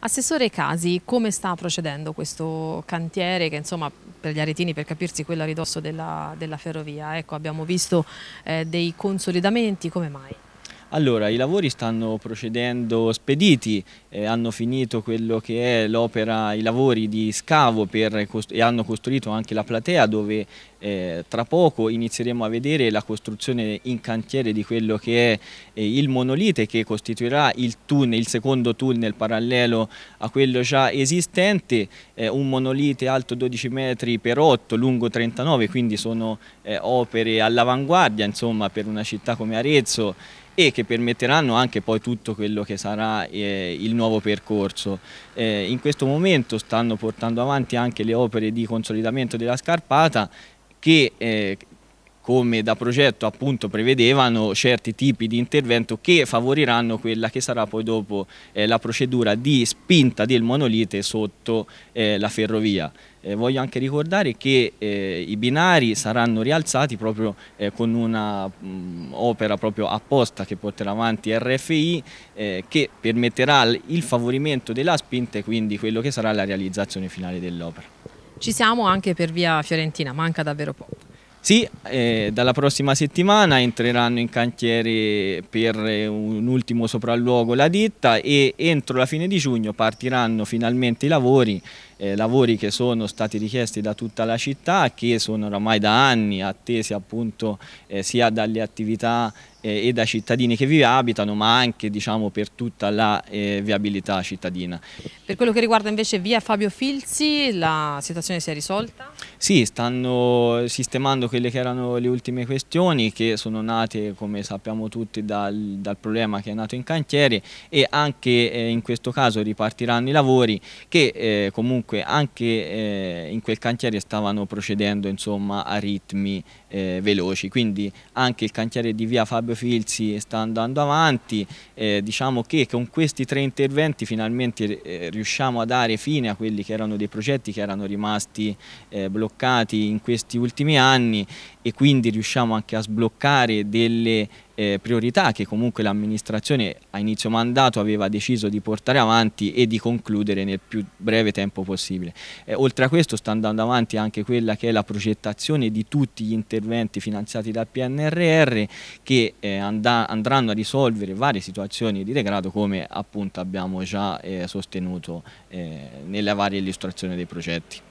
Assessore Casi, come sta procedendo questo cantiere che insomma per gli aretini per capirsi quello a ridosso della, della ferrovia? Ecco, abbiamo visto eh, dei consolidamenti, come mai? Allora, i lavori stanno procedendo spediti, eh, hanno finito quello che è l'opera, i lavori di scavo per, e hanno costruito anche la platea dove eh, tra poco inizieremo a vedere la costruzione in cantiere di quello che è eh, il monolite che costituirà il, tunnel, il secondo tunnel parallelo a quello già esistente, un monolite alto 12 metri per 8, lungo 39, quindi sono eh, opere all'avanguardia per una città come Arezzo e che permetteranno anche poi tutto quello che sarà eh, il nuovo percorso. Eh, in questo momento stanno portando avanti anche le opere di consolidamento della scarpata che eh, come da progetto appunto prevedevano certi tipi di intervento che favoriranno quella che sarà poi dopo eh, la procedura di spinta del monolite sotto eh, la ferrovia. Eh, voglio anche ricordare che eh, i binari saranno rialzati proprio eh, con un'opera mm, proprio apposta che porterà avanti RFI eh, che permetterà il favorimento della spinta e quindi quello che sarà la realizzazione finale dell'opera. Ci siamo anche per via Fiorentina, manca davvero poco. Sì, eh, dalla prossima settimana entreranno in cantiere per eh, un ultimo sopralluogo la ditta e entro la fine di giugno partiranno finalmente i lavori eh, lavori che sono stati richiesti da tutta la città, che sono oramai da anni attesi appunto eh, sia dalle attività eh, e da cittadini che vi abitano ma anche diciamo, per tutta la eh, viabilità cittadina. Per quello che riguarda invece via Fabio Filzi la situazione si è risolta? Sì, stanno sistemando quelle che erano le ultime questioni che sono nate come sappiamo tutti dal, dal problema che è nato in cantiere e anche eh, in questo caso ripartiranno i lavori che eh, comunque comunque anche eh, in quel cantiere stavano procedendo insomma, a ritmi eh, veloci, quindi anche il cantiere di via Fabio Filzi sta andando avanti, eh, diciamo che con questi tre interventi finalmente eh, riusciamo a dare fine a quelli che erano dei progetti che erano rimasti eh, bloccati in questi ultimi anni e quindi riusciamo anche a sbloccare delle eh, priorità che comunque l'amministrazione a inizio mandato aveva deciso di portare avanti e di concludere nel più breve tempo possibile. Eh, oltre a questo sta andando avanti anche quella che è la progettazione di tutti gli interventi finanziati dal PNRR che eh, andranno a risolvere varie situazioni di degrado come appunto abbiamo già eh, sostenuto eh, nella varia illustrazione dei progetti.